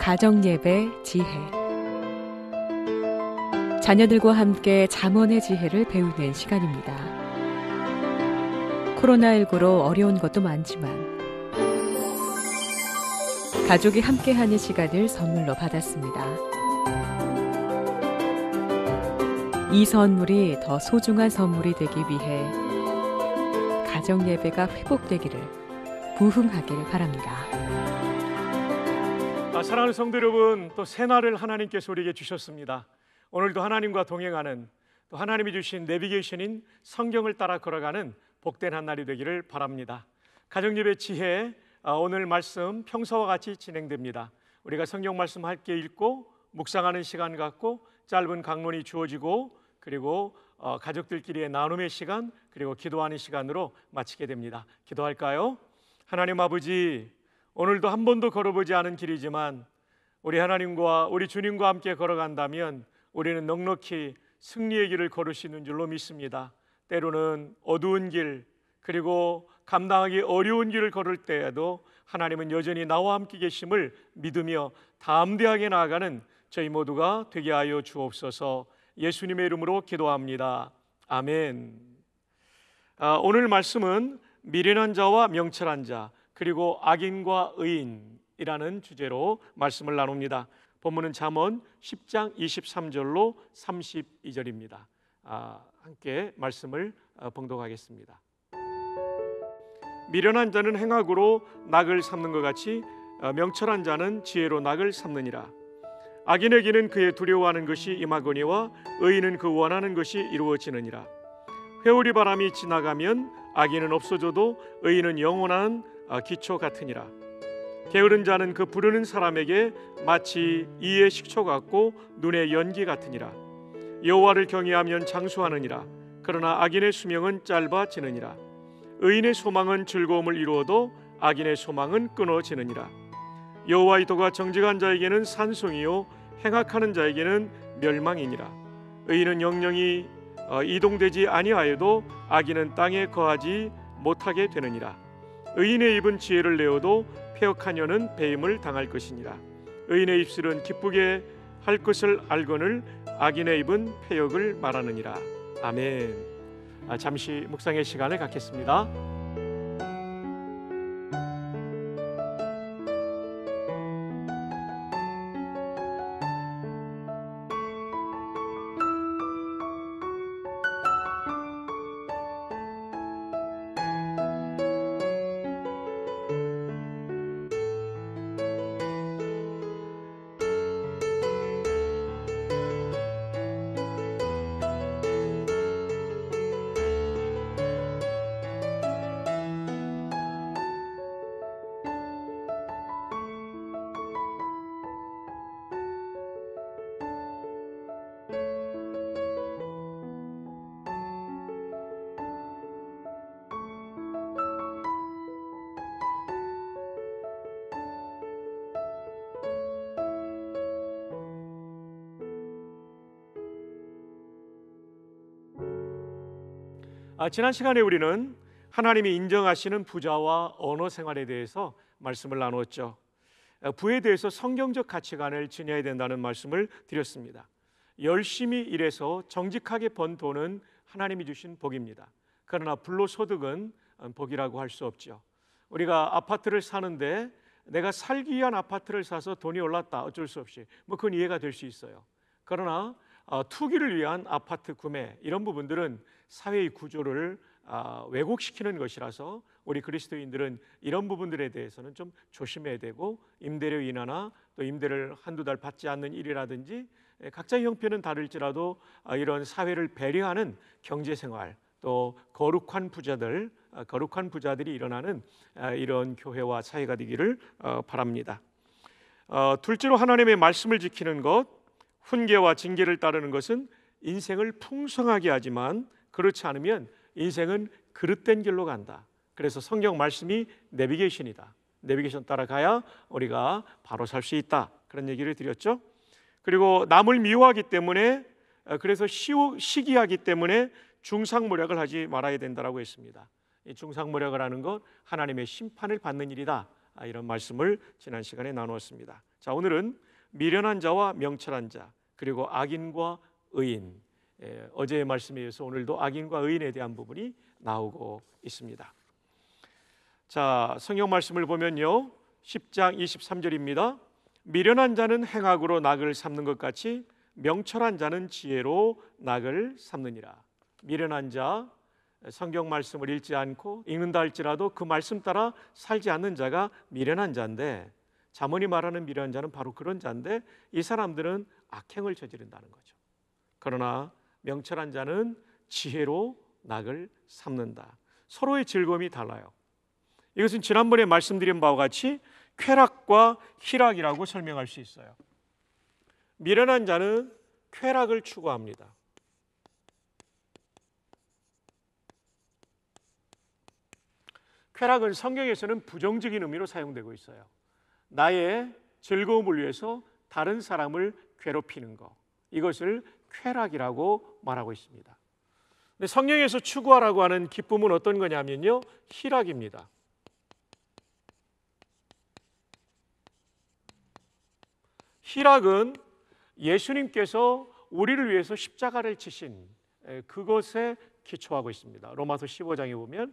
가정예배 지혜 자녀들과 함께 잠원의 지혜를 배우는 시간입니다. 코로나19로 어려운 것도 많지만 가족이 함께하는 시간을 선물로 받았습니다. 이 선물이 더 소중한 선물이 되기 위해 가정예배가 회복되기를 부흥하길 바랍니다. 사랑하는 성도 여러분, 또 새날을 하나님께서 우리에게 주셨습니다. 오늘도 하나님과 동행하는 또 하나님이 주신 내비게이션인 성경을 따라 걸어가는 복된 한 날이 되기를 바랍니다. 가정예배 지혜 아, 오늘 말씀 평소와 같이 진행됩니다. 우리가 성경 말씀 함께 읽고 묵상하는 시간 갖고 짧은 강론이 주어지고 그리고 어, 가족들끼리의 나눔의 시간 그리고 기도하는 시간으로 마치게 됩니다. 기도할까요? 하나님 아버지 오늘도 한 번도 걸어보지 않은 길이지만 우리 하나님과 우리 주님과 함께 걸어간다면 우리는 넉넉히 승리의 길을 걸을 수 있는 줄로 믿습니다. 때로는 어두운 길 그리고 감당하기 어려운 길을 걸을 때에도 하나님은 여전히 나와 함께 계심을 믿으며 담대하게 나아가는 저희 모두가 되게 하여 주옵소서. 예수님의 이름으로 기도합니다. 아멘. 아, 오늘 말씀은 미련한 자와 명철한 자 그리고 악인과 의인이라는 주제로 말씀을 나눕니다. 본문은 잠언 10장 23절로 32절입니다. 아, 함께 말씀을 어, 봉독하겠습니다. 미련한 자는 행악으로 낙을 삼는 것 같이 어, 명철한 자는 지혜로 낙을 삼느니라. 악인에게는 그의 두려워하는 것이 임하거니와 의인은 그 원하는 것이 이루어지느니라. 회오리 바람이 지나가면 악인은 없어져도 의인은 영원한 아, 기초 같으니라 게으른 자는 그 부르는 사람에게 마치 이의 식초 같고 눈의 연기 같으니라 여호와를 경외하면 장수하느니라 그러나 악인의 수명은 짧아지느니라 의인의 소망은 즐거움을 이루어도 악인의 소망은 끊어지느니라 여호와의 도가 정직한 자에게는 산송이요 행악하는 자에게는 멸망이니라 의인은 영영이 어, 이동되지 아니하여도 악인은 땅에 거하지 못하게 되느니라 의인의 입은 지혜를 내어도 폐역하녀는 배임을 당할 것이니라. 의인의 입술은 기쁘게 할 것을 알거늘 악인의 입은 폐역을 말하느니라. 아멘. 아, 잠시 묵상의 시간을 갖겠습니다. 아, 지난 시간에 우리는 하나님이 인정하시는 부자와 언어 생활에 대해서 말씀을 나눴죠. 아, 부에 대해서 성경적 가치관을 지녀야 된다는 말씀을 드렸습니다. 열심히 일해서 정직하게 번 돈은 하나님이 주신 복입니다. 그러나 불로 소득은 어, 복이라고 할 수 없죠. 우리가 아파트를 사는데 내가 살기 위한 아파트를 사서 돈이 올랐다 어쩔 수 없이 뭐 그건 이해가 될 수 있어요. 그러나 어, 투기를 위한 아파트 구매 이런 부분들은 사회의 구조를 아, 왜곡시키는 것이라서 우리 그리스도인들은 이런 부분들에 대해서는 좀 조심해야 되고 임대료 인하나 또 임대를 한두 달 받지 않는 일이라든지 예, 각자의 형편은 다를지라도 아, 이런 사회를 배려하는 경제 생활 또 거룩한 부자들 아, 거룩한 부자들이 일어나는 이런 교회와 사회가 되기를 어, 바랍니다. 어, 둘째로 하나님의 말씀을 지키는 것 훈계와 징계를 따르는 것은 인생을 풍성하게 하지만 그렇지 않으면 인생은 그릇된 길로 간다. 그래서 성경 말씀이 내비게이션이다. 내비게이션 따라가야 우리가 바로 살 수 있다. 그런 얘기를 드렸죠. 그리고 남을 미워하기 때문에 어, 그래서 시기하기 때문에 중상모략을 하지 말아야 된다라고 했습니다. 중상모략을 하는 것 하나님의 심판을 받는 일이다. 아, 이런 말씀을 지난 시간에 나누었습니다. 자, 오늘은 미련한 자와 명철한 자 그리고 악인과 의인 예, 어제의 말씀에 의해서 오늘도 악인과 의인에 대한 부분이 나오고 있습니다. 자 성경 말씀을 보면요 10장 23절입니다. 미련한 자는 행악으로 낙을 삼는 것 같이 명철한 자는 지혜로 낙을 삼느니라. 미련한 자 성경 말씀을 읽지 않고 읽는다 할지라도 그 말씀 따라 살지 않는 자가 미련한 자인데 자문이 말하는 미련한 자는 바로 그런 자인데 이 사람들은 악행을 저지른다는 거죠. 그러나 명철한 자는 지혜로 낙을 삼는다. 서로의 즐거움이 달라요. 이것은 지난번에 말씀드린 바와 같이 쾌락과 희락이라고 설명할 수 있어요. 미련한 자는 쾌락을 추구합니다. 쾌락은 성경에서는 부정적인 의미로 사용되고 있어요. 나의 즐거움을 위해서 다른 사람을 괴롭히는 것 이것을 쾌락이라고 말하고 있습니다. 성경에서 추구하라고 하는 기쁨은 어떤 거냐면요 희락입니다. 희락은 예수님께서 우리를 위해서 십자가를 치신 그것에 기초하고 있습니다. 로마서 15장에 보면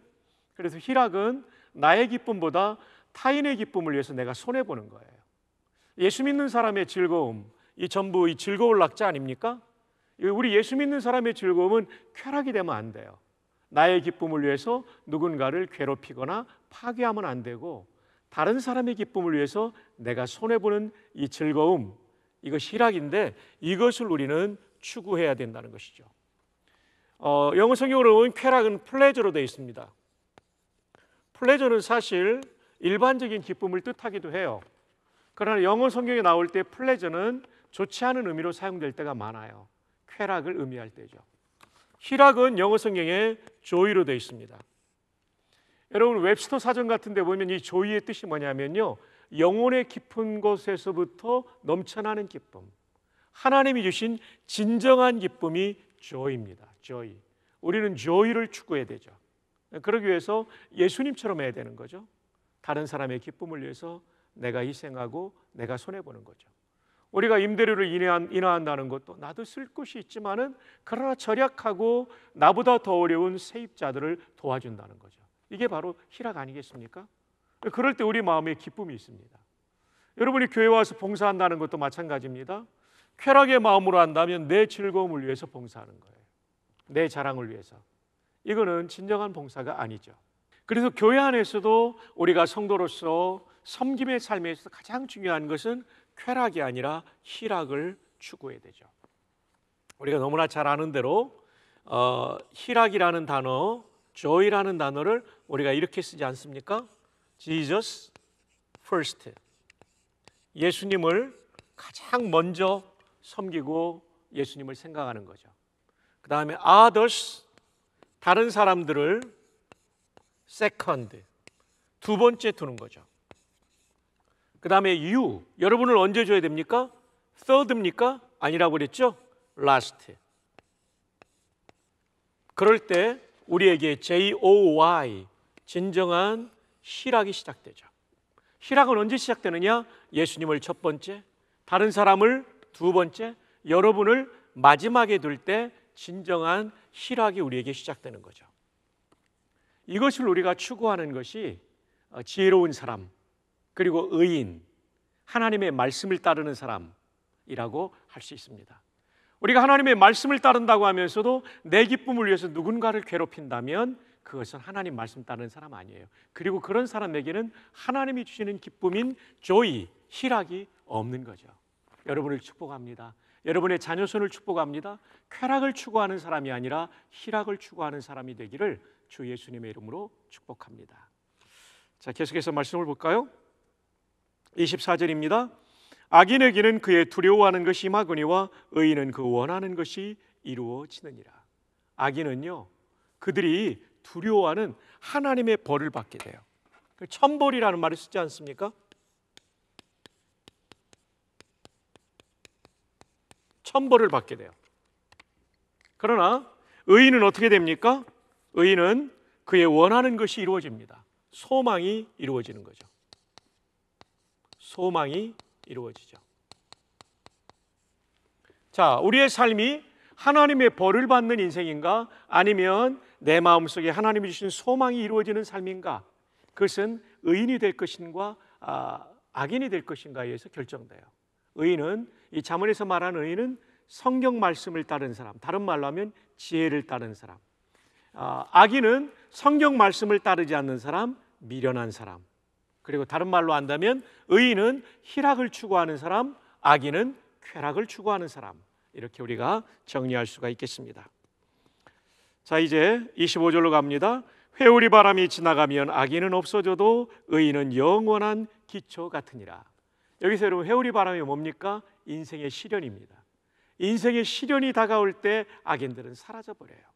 그래서 희락은 나의 기쁨보다 타인의 기쁨을 위해서 내가 손해 보는 거예요. 예수 믿는 사람의 즐거움, 이 전부 이 즐거울 낙자 아닙니까? 우리 예수 믿는 사람의 즐거움은 쾌락이 되면 안 돼요. 나의 기쁨을 위해서 누군가를 괴롭히거나 파괴하면 안 되고 다른 사람의 기쁨을 위해서 내가 손해 보는 이 즐거움 이것 희락인데 이것을 우리는 추구해야 된다는 것이죠. 어, 영어 성경으로 보 쾌락은 플레저로 되어 있습니다. 플레저는 사실 일반적인 기쁨을 뜻하기도 해요. 그러나 영어 성경에 나올 때 플레저는 좋지 않은 의미로 사용될 때가 많아요. 쾌락을 의미할 때죠. 희락은 영어 성경에 조이로 되어 있습니다. 여러분 웹스터 사전 같은 데 보면 이 조이의 뜻이 뭐냐면요. 영혼의 깊은 곳에서부터 넘쳐나는 기쁨. 하나님이 주신 진정한 기쁨이 조이입니다. 조이. 우리는 조이를 추구해야 되죠. 그러기 위해서 예수님처럼 해야 되는 거죠. 다른 사람의 기쁨을 위해서 내가 희생하고 내가 손해 보는 거죠. 우리가 임대료를 인하한, 다는 것도 나도 쓸 곳이 있지만은 그러나 절약하고 나보다 더 어려운 세입자들을 도와준다는 거죠. 이게 바로 희락 아니겠습니까? 그럴 때 우리 마음에 기쁨이 있습니다. 여러분이 교회 와서 봉사한다는 것도 마찬가지입니다. 쾌락의 마음으로 한다면 내 즐거움을 위해서 봉사하는 거예요. 내 자랑을 위해서. 이거는 진정한 봉사가 아니죠. 그래서 교회 안에서도 우리가 성도로서 섬김의 삶에 있어서 가장 중요한 것은 쾌락이 아니라 희락을 추구해야 되죠. 우리가 너무나 잘 아는 대로 어, 희락이라는 단어, joy라는 단어를 우리가 이렇게 쓰지 않습니까? Jesus first. 예수님을 가장 먼저 섬기고 예수님을 생각하는 거죠. 그 다음에 others, 다른 사람들을 세컨드 두 번째 두는 거죠. 그 다음에 you 여러분을 언제 줘야 됩니까? third입니까? 아니라고 그랬죠? last 그럴 때 우리에게 JOY 진정한 희락이 시작되죠. 희락은 언제 시작되느냐? 예수님을 첫 번째, 다른 사람을 두 번째, 여러분을 마지막에 둘 때 진정한 희락이 우리에게 시작되는 거죠. 이것을 우리가 추구하는 것이 어, 지혜로운 사람, 그리고 의인, 하나님의 말씀을 따르는 사람이라고 할 수 있습니다. 우리가 하나님의 말씀을 따른다고 하면서도 내 기쁨을 위해서 누군가를 괴롭힌다면 그것은 하나님 말씀 따르는 사람 아니에요. 그리고 그런 사람에게는 하나님이 주시는 기쁨인 조이, 희락이 없는 거죠. 여러분을 축복합니다. 여러분의 자녀손을 축복합니다. 쾌락을 추구하는 사람이 아니라 희락을 추구하는 사람이 되기를 주 예수님의 이름으로 축복합니다. 자, 계속해서 말씀을 볼까요? 24절입니다. 악인에게는 그의 두려워하는 것이 임하니와 의인은 그 원하는 것이 이루어지느니라. 악인은요. 그들이 두려워하는 하나님의 벌을 받게 돼요. 그 천벌이라는 말을 쓰지 않습니까? 천벌을 받게 돼요. 그러나 의인은 어떻게 됩니까? 의인은 그의 원하는 것이 이루어집니다. 소망이 이루어지는 거죠. 소망이 이루어지죠. 자, 우리의 삶이 하나님의 벌을 받는 인생인가 아니면 내 마음속에 하나님이 주신 소망이 이루어지는 삶인가? 그것은 의인이 될 것인가 아, 악인이 될 것인가에 의해서 결정돼요. 의인은 이 자문에서 말하는 의인은 성경 말씀을 따른 사람, 다른 말로 하면 지혜를 따른 사람. 아, 악인은 성경 말씀을 따르지 않는 사람, 미련한 사람. 그리고 다른 말로 한다면 의인은 희락을 추구하는 사람, 악인은 쾌락을 추구하는 사람. 이렇게 우리가 정리할 수가 있겠습니다. 자, 이제 25절로 갑니다. 회오리 바람이 지나가면 악인은 없어져도 의인은 영원한 기초 같으니라. 여기서 여러분 회오리 바람이 뭡니까? 인생의 시련입니다. 인생의 시련이 다가올 때 악인들은 사라져 버려요.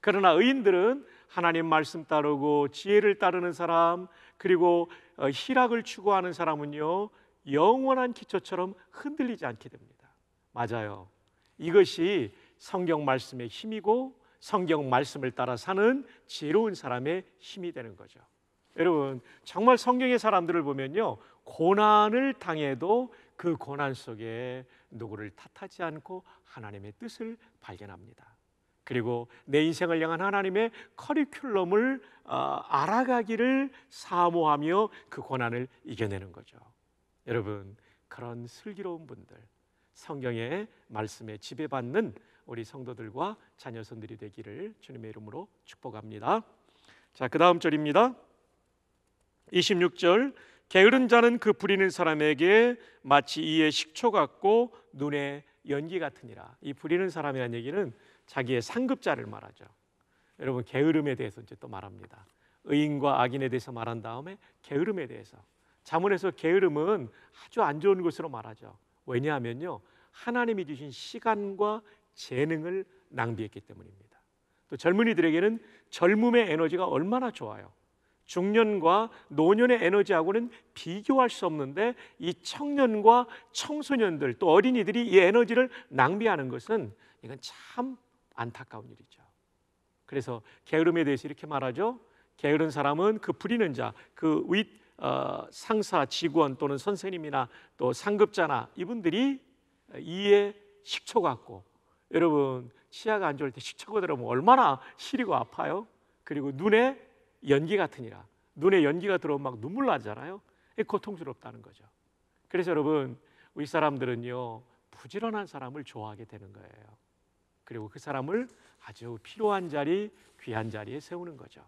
그러나 의인들은 하나님 말씀 따르고 지혜를 따르는 사람 그리고 어, 희락을 추구하는 사람은요 영원한 기초처럼 흔들리지 않게 됩니다. 맞아요. 이것이 성경 말씀의 힘이고 성경 말씀을 따라 사는 지혜로운 사람의 힘이 되는 거죠. 여러분, 정말 성경의 사람들을 보면요. 고난을 당해도 그 고난 속에 누구를 탓하지 않고 하나님의 뜻을 발견합니다. 그리고 내 인생을 향한 하나님의 커리큘럼을 어, 알아가기를 사모하며 그 고난을 이겨내는 거죠. 여러분, 그런 슬기로운 분들, 성경의 말씀에 지배받는 우리 성도들과 자녀손들이 되기를 주님의 이름으로 축복합니다. 자, 그 다음 절입니다. 26절 게으른 자는 그 부리는 사람에게 마치 이에 식초 같고 눈에 연기 같으니라. 이 부리는 사람이라는 얘기는 자기의 상급자를 말하죠. 여러분 게으름에 대해서 이제 또 말합니다. 의인과 악인에 대해서 말한 다음에 게으름에 대해서 자문에서 게으름은 아주 안 좋은 것으로 말하죠. 왜냐하면요 하나님이 주신 시간과 재능을 낭비했기 때문입니다. 또 젊은이들에게는 젊음의 에너지가 얼마나 좋아요. 중년과 노년의 에너지하고는 비교할 수 없는데 이 청년과 청소년들 또 어린이들이 이 에너지를 낭비하는 것은 이건 참 안타까운 일이죠. 그래서 게으름에 대해서 이렇게 말하죠. 게으른 사람은 그 부리는 자, 그윗 어, 상사, 직원 또는 선생님이나 또 상급자나 이분들이 이에 식초 같고 여러분 치아가 안 좋을 때 식초가 들어오면 얼마나 시리고 아파요. 그리고 눈에 연기 같으니라 눈에 연기가 들어오면 막 눈물 나잖아요. 고통스럽다는 거죠. 그래서 여러분 우리 사람들은요 부지런한 사람을 좋아하게 되는 거예요. 그리고 그 사람을 아주 필요한 자리, 귀한 자리에 세우는 거죠.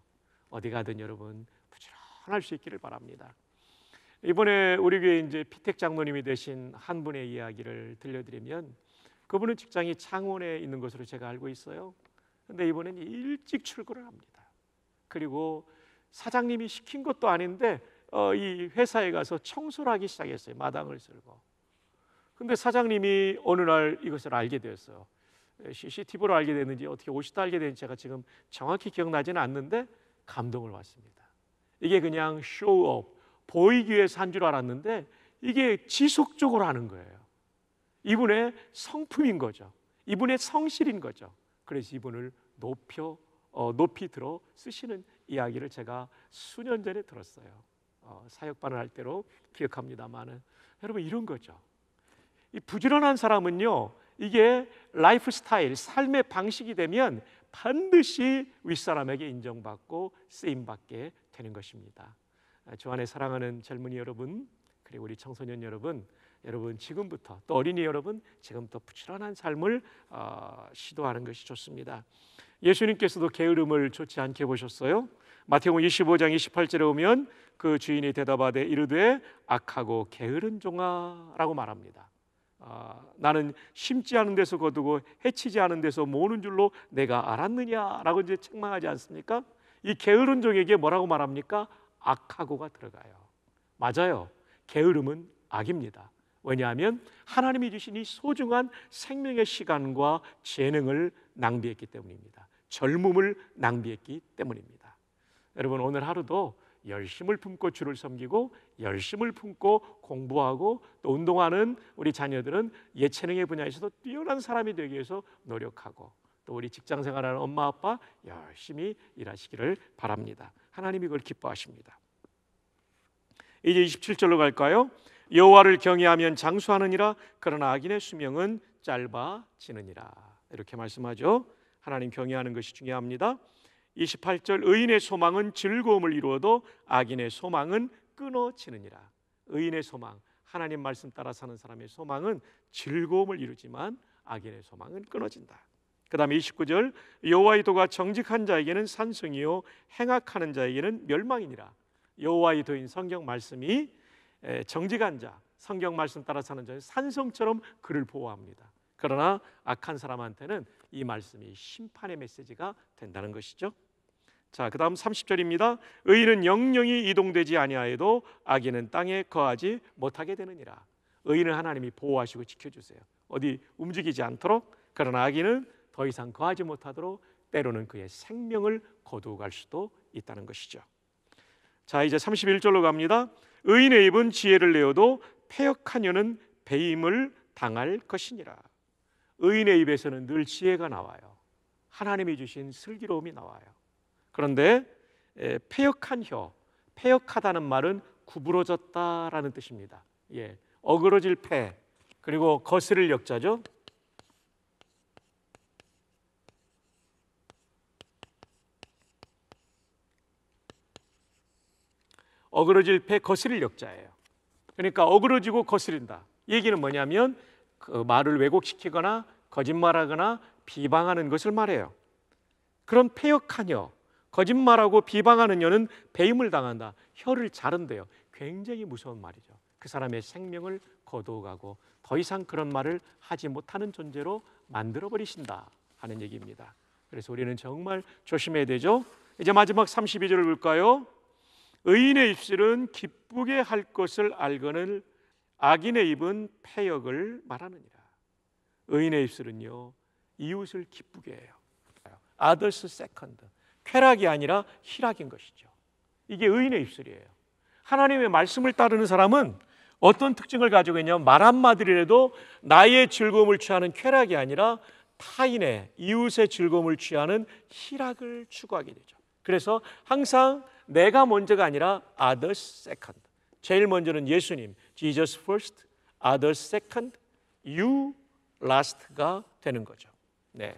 어디 가든 여러분 부지런할 수 있기를 바랍니다. 이번에 우리 교회 이제 피택 장로님이 되신 한 분의 이야기를 들려드리면 그분은 직장이 창원에 있는 것으로 제가 알고 있어요. 근데 이번엔 일찍 출근을 합니다. 그리고 사장님이 시킨 것도 아닌데 어, 이 회사에 가서 청소를 하기 시작했어요. 마당을 쓸고. 근데 사장님이 어느 날 이것을 알게 되었어요. CCTV로 알게 됐는지 어떻게 옷시다게 됐는지 제가 지금 정확히 기억나지는 않는데 감동을 받습니다. 이게 그냥 쇼업 보이기 위해서 한줄 알았는데 이게 지속적으로 하는 거예요. 이분의 성품인 거죠. 이분의 성실인 거죠. 그래서 이분을 높여 어, 높이 들어 쓰시는 이야기를 제가 수년 전에 들었어요. 어, 사역반을 할 때로 기억합니다만은 여러분 이런 거죠. 이 부지런한 사람은요 이게 라이프 스타일, 삶의 방식이 되면 반드시 윗사람에게 인정받고 쓰임받게 되는 것입니다. 아, 주 안에 사랑하는 젊은이 여러분, 그리고 우리 청소년 여러분, 여러분 지금부터 또 어린이 여러분 지금부터 부지런한 삶을 어, 시도하는 것이 좋습니다. 예수님께서도 게으름을 좋지 않게 보셨어요. 마태복음 25장 28절에 보면 그 주인이 대답하되 이르되 악하고 게으른 종아라고 말합니다. 아, 나는 심지 않은 데서 거두고 해치지 않은 데서 모으는 줄로 내가 알았느냐라고 이제 책망하지 않습니까? 이 게으른 종에게 뭐라고 말합니까? 악하고가 들어가요. 맞아요. 게으름은 악입니다. 왜냐하면 하나님이 주신 이 소중한 생명의 시간과 재능을 낭비했기 때문입니다. 젊음을 낭비했기 때문입니다. 여러분 오늘 하루도 열심을 품고 주를 섬기고 열심을 품고 공부하고 또 운동하는 우리 자녀들은 예체능의 분야에서도 뛰어난 사람이 되기 위해서 노력하고 또 우리 직장 생활하는 엄마 아빠 열심히 일하시기를 바랍니다. 하나님이 그걸 기뻐하십니다. 이제 27절로 갈까요? 여호와를 경외하면 장수하느니라 그러나 악인의 수명은 짧아지느니라. 이렇게 말씀하죠. 하나님 경외하는 것이 중요합니다. 28절 의인의 소망은 즐거움을 이루어도 악인의 소망은 끊어지느니라. 의인의 소망, 하나님 말씀 따라 사는 사람의 소망은 즐거움을 이루지만 악인의 소망은 끊어진다. 그다음에 29절 여호와의 도가 정직한 자에게는 산성이요 행악하는 자에게는 멸망이니라. 여호와의 도인 성경 말씀이 정직한 자, 성경 말씀 따라 사는 자의 산성처럼 그를 보호합니다. 그러나 악한 사람한테는 이 말씀이 심판의 메시지가 된다는 것이죠. 자, 그다음 30절입니다. 의인은 영영이 이동되지 아니하여도 악인은 땅에 거하지 못하게 되느니라. 의인을 하나님이 보호하시고 지켜 주세요. 어디 움직이지 않도록 그러나 악인은 더 이상 거하지 못하도록 때로는 그의 생명을 거두어 갈 수도 있다는 것이죠. 자, 이제 31절로 갑니다. 의인의 입은 지혜를 내어도 폐역한 여는 배임을 당할 것이니라. 의인의 입에서는 늘 지혜가 나와요. 하나님이 주신 슬기로움이 나와요. 그런데 예, 폐역한 혀, 폐역하다는 말은 구부러졌다라는 뜻입니다. 예, 어그러질 폐, 그리고 거스를 역자죠. 어그러질 폐 거스릴 역자예요. 그러니까 어그러지고 거스린다. 얘기는 뭐냐면 그 말을 왜곡시키거나 거짓말하거나 비방하는 것을 말해요. 그런 폐역하녀, 거짓말하고 비방하는 여는 배임을 당한다. 혀를 자른대요. 굉장히 무서운 말이죠. 그 사람의 생명을 거두어가고 더 이상 그런 말을 하지 못하는 존재로 만들어 버리신다 하는 얘기입니다. 그래서 우리는 정말 조심해야 되죠. 이제 마지막 32절을 볼까요? 의인의 입술은 기쁘게 할 것을 알거늘 악인의 입은 폐역을 말하느니라. 의인의 입술은요 이웃을 기쁘게 해요. 아들스 세컨드 쾌락이 아니라 희락인 것이죠. 이게 의인의 입술이에요. 하나님의 말씀을 따르는 사람은 어떤 특징을 가지고 있냐? 말 한마디라도 나의 즐거움을 취하는 쾌락이 아니라 타인의 이웃의 즐거움을 취하는 희락을 추구하게 되죠. 그래서 항상 내가 먼저가 아니라 others 제일 먼저는 예수님, Jesus first, others second, you last가 되는 거죠. 네.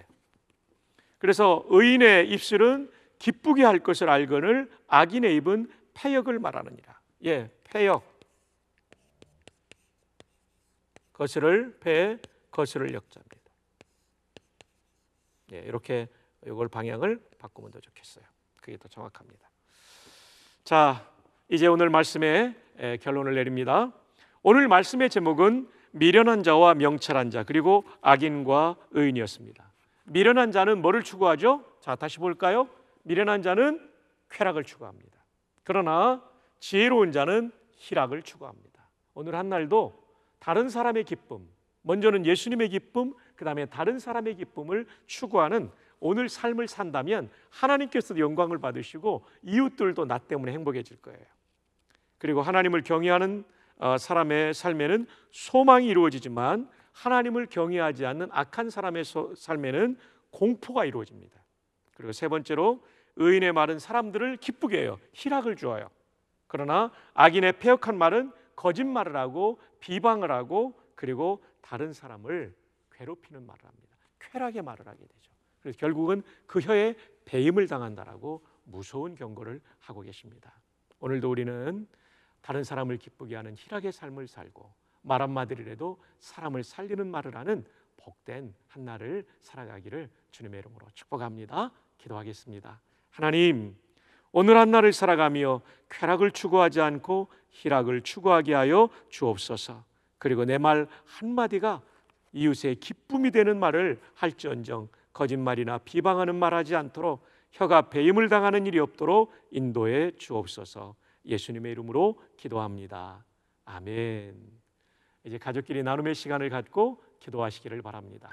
그래서 의인의 입술은 기쁘게 할 것을 알거늘 악인의 입은 패역을 말하느니라. 예, 패역. 거슬을 배, 거슬을 역자입니다. 예, 이렇게 이걸 방향을 바꾸면 더 좋겠어요. 그게 더 정확합니다. 자, 이제 오늘 말씀의 결론을 내립니다. 오늘 말씀의 제목은 미련한 자와 명철한 자 그리고 악인과 의인이었습니다. 미련한 자는 뭐를 추구하죠? 자, 다시 볼까요? 미련한 자는 쾌락을 추구합니다. 그러나 지혜로운 자는 희락을 추구합니다. 오늘 한날도 다른 사람의 기쁨, 먼저는 예수님의 기쁨, 그다음에 다른 사람의 기쁨을 추구하는 오늘 삶을 산다면 하나님께서도 영광을 받으시고 이웃들도 나 때문에 행복해질 거예요. 그리고 하나님을 경외하는 어, 사람의 삶에는 소망이 이루어지지만 하나님을 경외하지 않는 악한 사람의 삶에는 공포가 이루어집니다. 그리고 세 번째로 의인의 말은 사람들을 기쁘게 해요. 희락을 주어요. 그러나 악인의 폐역한 말은 거짓말을 하고 비방을 하고 그리고 다른 사람을 괴롭히는 말을 합니다. 쾌락의 말을 하게 되죠. 그래서 결국은 그 혀에 배임을 당한다라고 무서운 경고를 하고 계십니다. 오늘도 우리는 다른 사람을 기쁘게 하는 희락의 삶을 살고 말 한마디라도 사람을 살리는 말을 하는 복된 한 날을 살아가기를 주님의 이름으로 축복합니다. 기도하겠습니다. 하나님, 오늘 한 날을 살아가며 쾌락을 추구하지 않고 희락을 추구하게 하여 주옵소서. 그리고 내 말 한마디가 이웃의 기쁨이 되는 말을 할지언정 거짓말이나 비방하는 말하지 않도록 혀가 배임을 당하는 일이 없도록 인도해 주옵소서. 예수님의 이름으로 기도합니다. 아멘. 이제 가족끼리 나눔의 시간을 갖고 기도하시기를 바랍니다.